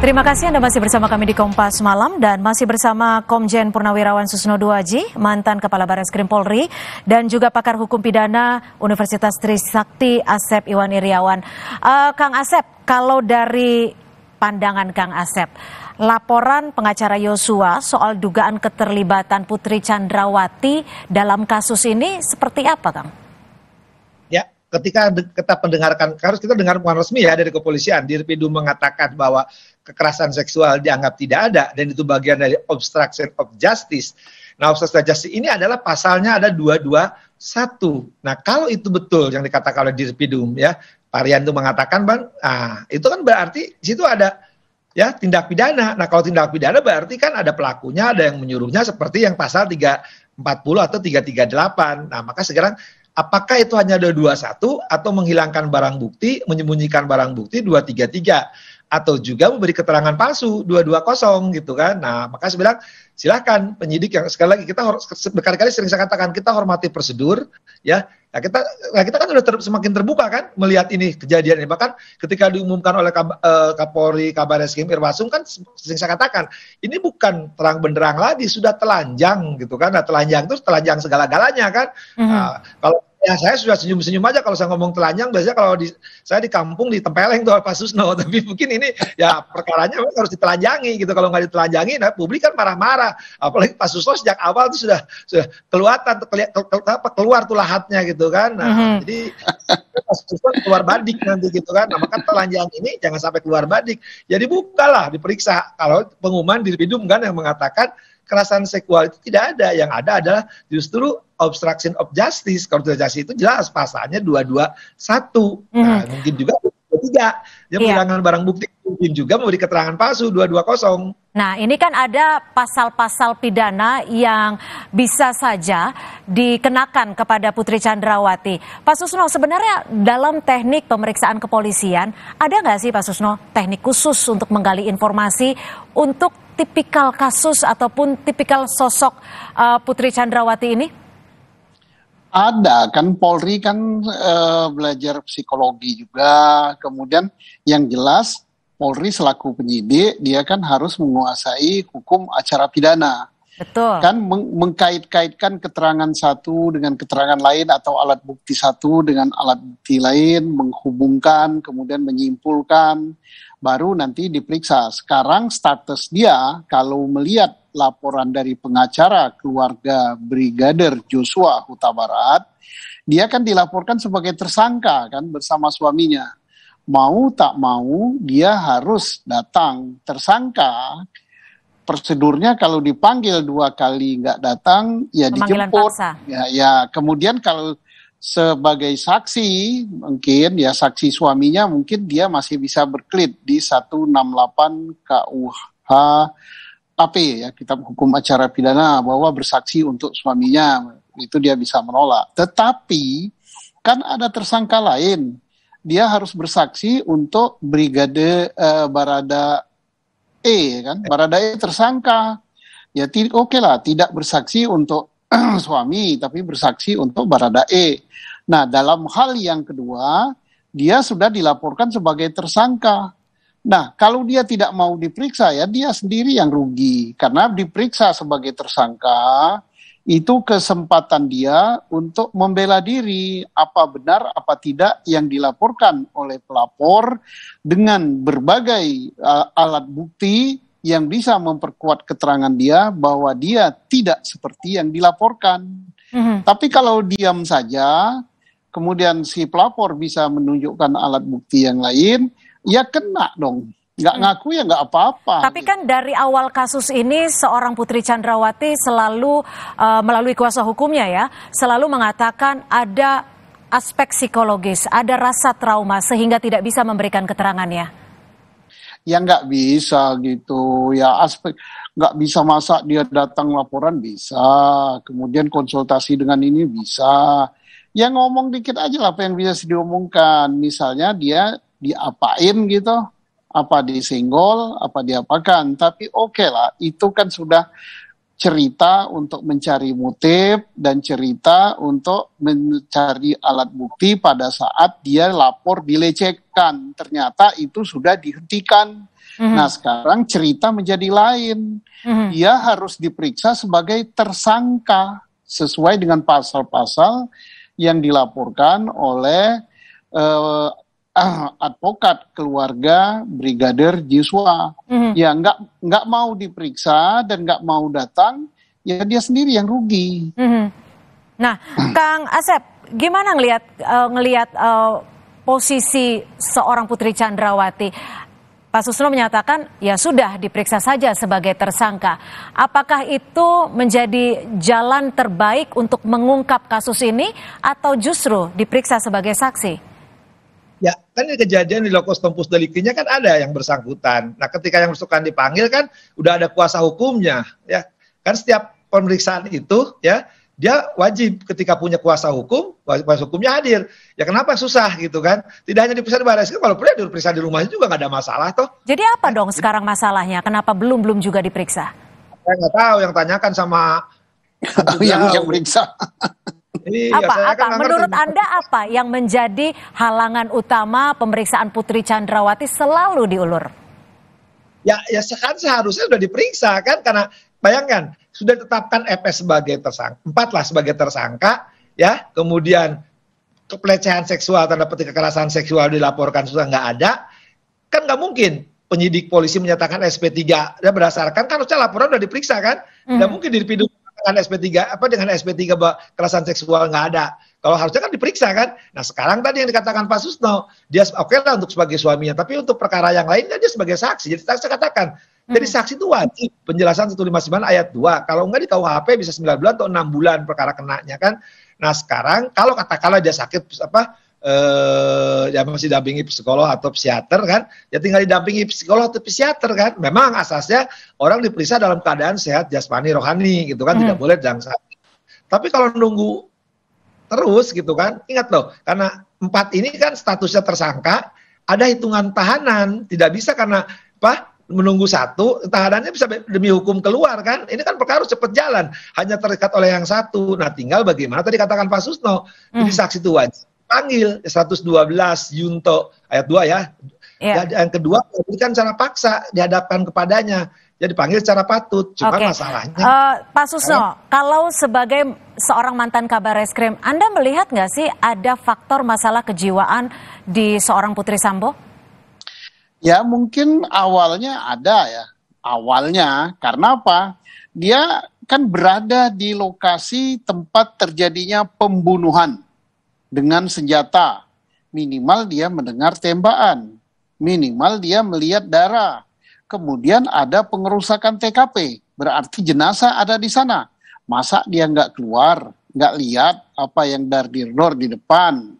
Terima kasih Anda masih bersama kami di Kompas Malam dan masih bersama Komjen Purnawirawan Susno Duaji, mantan Kepala Krim Polri dan juga pakar hukum pidana Universitas Trisakti Asep Iwan Iriawan. Uh, eh, Kang Asep, kalau dari pandangan Kang Asep, laporan pengacara Yosua soal dugaan keterlibatan Putri Chandrawati dalam kasus ini seperti apa, Kang? ketika kita mendengarkan harus kita dengar puan resmi ya dari kepolisian Dirpidu mengatakan bahwa kekerasan seksual dianggap tidak ada dan itu bagian dari obstruction of justice. Nah, obstruction of justice ini adalah pasalnya ada dua dua satu. Nah, kalau itu betul yang dikatakan oleh Dirpidum ya, Parian itu mengatakan bang, ah itu kan berarti di situ ada ya tindak pidana. Nah, kalau tindak pidana berarti kan ada pelakunya, ada yang menyuruhnya seperti yang pasal 340 atau 338. Nah, maka sekarang Apakah itu hanya ada satu atau menghilangkan barang bukti, menyembunyikan barang bukti dua tiga tiga atau juga memberi keterangan palsu dua dua kosong gitu kan. Nah, maka saya bilang silahkan penyidik yang sekali lagi kita berkali-kali sering saya katakan kita hormati prosedur ya Nah kita, nah kita kan sudah ter, semakin terbuka kan melihat ini kejadian ini. Bahkan ketika diumumkan oleh Kab, eh, Kapolri Kabar Reskrim Irwasum kan sering saya katakan ini bukan terang benderang lagi sudah telanjang gitu kan. Nah telanjang itu telanjang segala-galanya kan. Mm -hmm. nah, kalau ya saya sudah senyum-senyum aja kalau saya ngomong telanjang biasanya kalau di, saya di kampung ditempeleng tuh Pak Susno tapi mungkin ini ya perkaranya harus ditelanjangi gitu kalau nggak ditelanjangi nah publik kan marah-marah apalagi Pak Susno sejak awal itu sudah sudah keluatan, keli, ke, ke, apa keluar tuh lahatnya gitu kan nah, mm-hmm. jadi Pak Susno keluar badik nanti gitu kan nah, maka telanjang ini jangan sampai keluar badik jadi ya, bukalah diperiksa kalau pengumuman di Bidum kan yang mengatakan kekerasan seksual itu tidak ada. Yang ada adalah justru obstruction of justice. Kalau justice itu jelas pasalnya 221. Mm. Nah, mungkin juga tiga dia yeah. menghilangkan barang bukti mungkin juga memberi keterangan palsu 220. Nah, ini kan ada pasal-pasal pidana yang bisa saja dikenakan kepada Putri Chandrawati. Pak Susno, sebenarnya dalam teknik pemeriksaan kepolisian, ada nggak sih Pak Susno teknik khusus untuk menggali informasi untuk tipikal kasus ataupun tipikal sosok uh, Putri Chandrawati ini? Ada kan Polri kan uh, belajar psikologi juga. Kemudian yang jelas Polri selaku penyidik dia kan harus menguasai hukum acara pidana. Betul. Kan meng mengkait-kaitkan keterangan satu dengan keterangan lain atau alat bukti satu dengan alat bukti lain, menghubungkan, kemudian menyimpulkan, baru nanti diperiksa. Sekarang status dia kalau melihat laporan dari pengacara keluarga Brigadir Joshua Huta Barat, dia kan dilaporkan sebagai tersangka kan bersama suaminya. Mau tak mau dia harus datang tersangka prosedurnya kalau dipanggil dua kali nggak datang ya dijemput ya ya kemudian kalau sebagai saksi mungkin ya saksi suaminya mungkin dia masih bisa berkelit di 168 KUH AP ya kitab hukum acara pidana bahwa bersaksi untuk suaminya itu dia bisa menolak tetapi kan ada tersangka lain dia harus bersaksi untuk brigade uh, Barada E kan Barada E tersangka ya oke okay lah tidak bersaksi untuk suami tapi bersaksi untuk Barada E. nah dalam hal yang kedua dia sudah dilaporkan sebagai tersangka nah kalau dia tidak mau diperiksa ya dia sendiri yang rugi karena diperiksa sebagai tersangka itu kesempatan dia untuk membela diri apa benar apa tidak yang dilaporkan oleh pelapor dengan berbagai uh, alat bukti yang bisa memperkuat keterangan dia bahwa dia tidak seperti yang dilaporkan. Mm-hmm. Tapi kalau diam saja, kemudian si pelapor bisa menunjukkan alat bukti yang lain, ya kena dong nggak hmm. ngaku ya nggak apa-apa. Tapi kan dari awal kasus ini seorang Putri Chandrawati selalu uh, melalui kuasa hukumnya ya selalu mengatakan ada aspek psikologis, ada rasa trauma sehingga tidak bisa memberikan keterangannya. Ya nggak bisa gitu ya aspek nggak bisa masa dia datang laporan bisa, kemudian konsultasi dengan ini bisa. Ya ngomong dikit aja lah apa yang bisa diomongkan. Misalnya dia diapain gitu apa disenggol, apa diapakan. Tapi oke okay lah, itu kan sudah cerita untuk mencari motif dan cerita untuk mencari alat bukti pada saat dia lapor dilecehkan. Ternyata itu sudah dihentikan. Mm-hmm. Nah sekarang cerita menjadi lain. Mm-hmm. Dia harus diperiksa sebagai tersangka sesuai dengan pasal-pasal yang dilaporkan oleh uh, uh, advokat keluarga brigadir Jiswa mm-hmm. ya nggak nggak mau diperiksa dan nggak mau datang ya dia sendiri yang rugi. Mm-hmm. Nah, Kang Asep, gimana ngelihat uh, ngelihat uh, posisi seorang Putri Chandrawati? Pak Susno menyatakan ya sudah diperiksa saja sebagai tersangka. Apakah itu menjadi jalan terbaik untuk mengungkap kasus ini atau justru diperiksa sebagai saksi? Ya, kan ini kejadian di lokus tempus delikinya kan ada yang bersangkutan. Nah, ketika yang bersangkutan dipanggil kan udah ada kuasa hukumnya, ya. Kan setiap pemeriksaan itu, ya, dia wajib ketika punya kuasa hukum, kuasa hukumnya hadir. Ya kenapa susah gitu kan? Tidak hanya diperiksa di baris kalau walaupun diperiksa di rumahnya juga nggak ada masalah toh. Jadi apa dong sekarang masalahnya? Kenapa belum belum juga diperiksa? Saya nggak tahu yang tanyakan sama yang yang periksa. Iya, apa, apa? Kan Menurut Anda apa yang menjadi halangan utama pemeriksaan Putri Chandrawati selalu diulur? Ya, ya kan seharusnya sudah diperiksa kan karena bayangkan sudah ditetapkan FS sebagai tersangka, empatlah sebagai tersangka, ya. Kemudian kepelecehan seksual tanda petik kekerasan seksual dilaporkan sudah nggak ada, kan nggak mungkin penyidik polisi menyatakan SP3 dan ya, berdasarkan kan harusnya laporan sudah diperiksa kan, nggak mm -hmm. mungkin dipidu dengan SP3 apa dengan SP3 kekerasan seksual nggak ada. Kalau harusnya kan diperiksa kan. Nah sekarang tadi yang dikatakan Pak Susno, dia oke okay lah untuk sebagai suaminya, tapi untuk perkara yang lain kan dia sebagai saksi. Jadi saya katakan, hmm. jadi saksi itu wajib penjelasan 159 ayat 2. Kalau enggak di KUHP bisa 9 bulan atau 6 bulan perkara kenanya kan. Nah sekarang kalau katakanlah dia sakit apa eh ya masih dampingi psikolog atau psikiater kan ya tinggal didampingi psikolog atau psikiater kan memang asasnya orang diperiksa dalam keadaan sehat jasmani rohani gitu kan hmm. tidak boleh jangsa tapi kalau nunggu terus gitu kan ingat loh karena empat ini kan statusnya tersangka ada hitungan tahanan tidak bisa karena apa menunggu satu tahanannya bisa demi hukum keluar kan ini kan perkara harus cepat jalan hanya terikat oleh yang satu nah tinggal bagaimana tadi katakan Pak Susno hmm. saksi itu wajib panggil 112 Yunto ayat 2 ya. Yeah. Dan yang kedua kan cara paksa dihadapkan kepadanya. Jadi panggil secara patut. Cuma okay. masalahnya. Uh, Pak Susno, kalau, kalau sebagai seorang mantan kabar reskrim, Anda melihat nggak sih ada faktor masalah kejiwaan di seorang Putri Sambo? Ya mungkin awalnya ada ya. Awalnya karena apa? Dia kan berada di lokasi tempat terjadinya pembunuhan dengan senjata. Minimal dia mendengar tembakan, minimal dia melihat darah. Kemudian ada pengerusakan TKP, berarti jenazah ada di sana. Masa dia nggak keluar, nggak lihat apa yang dari luar di depan.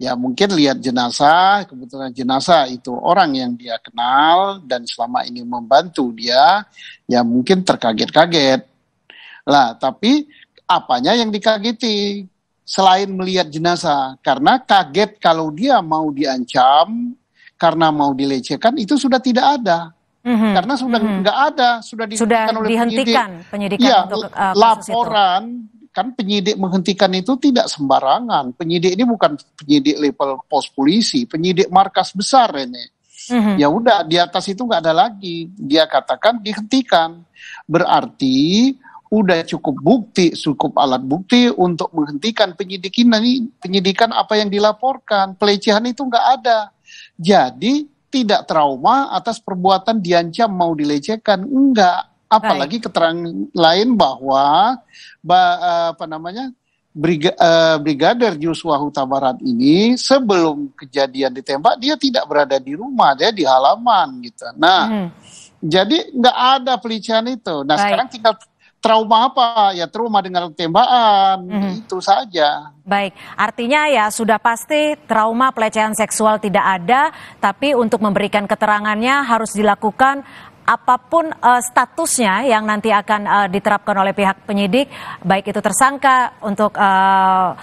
Ya mungkin lihat jenazah, kebetulan jenazah itu orang yang dia kenal dan selama ini membantu dia, ya mungkin terkaget-kaget. Lah, tapi apanya yang dikageti? selain melihat jenazah karena kaget kalau dia mau diancam karena mau dilecehkan itu sudah tidak ada. Mm-hmm. Karena sudah mhm. nggak mm-hmm. ada, sudah dihentikan sudah oleh dihentikan penyidik. penyidikan ya, untuk uh, laporan itu kan penyidik menghentikan itu tidak sembarangan. Penyidik ini bukan penyidik level pos polisi, penyidik markas besar ini. Mm-hmm. Ya udah di atas itu nggak ada lagi. Dia katakan dihentikan. Berarti udah cukup bukti, cukup alat bukti untuk menghentikan penyidikan ini, penyidikan apa yang dilaporkan. Pelecehan itu nggak ada. Jadi tidak trauma atas perbuatan diancam mau dilecehkan, enggak. Apalagi Baik. keterangan lain bahwa bah, eh, apa namanya Briga, uh, Brigadir Yosua Huta Barat ini sebelum kejadian ditembak dia tidak berada di rumah, dia di halaman gitu. Nah, hmm. jadi nggak ada pelecehan itu. Nah, Baik. sekarang tinggal trauma apa? Ya trauma dengan tembakan, mm -hmm. itu saja. Baik, artinya ya sudah pasti trauma pelecehan seksual tidak ada, tapi untuk memberikan keterangannya harus dilakukan apapun uh, statusnya yang nanti akan uh, diterapkan oleh pihak penyidik, baik itu tersangka untuk uh,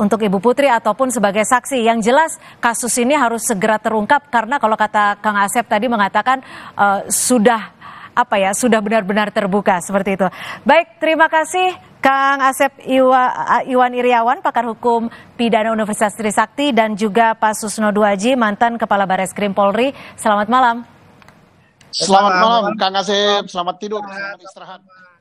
untuk Ibu Putri ataupun sebagai saksi. Yang jelas kasus ini harus segera terungkap karena kalau kata Kang Asep tadi mengatakan uh, sudah apa ya sudah benar-benar terbuka seperti itu. Baik, terima kasih Kang Asep Iwa, Iwan Iriawan, pakar hukum pidana Universitas Trisakti dan juga Pak Susno Duaji, mantan Kepala Krim Polri. Selamat malam. Selamat malam, Kang Asep. Selamat tidur, selamat istirahat.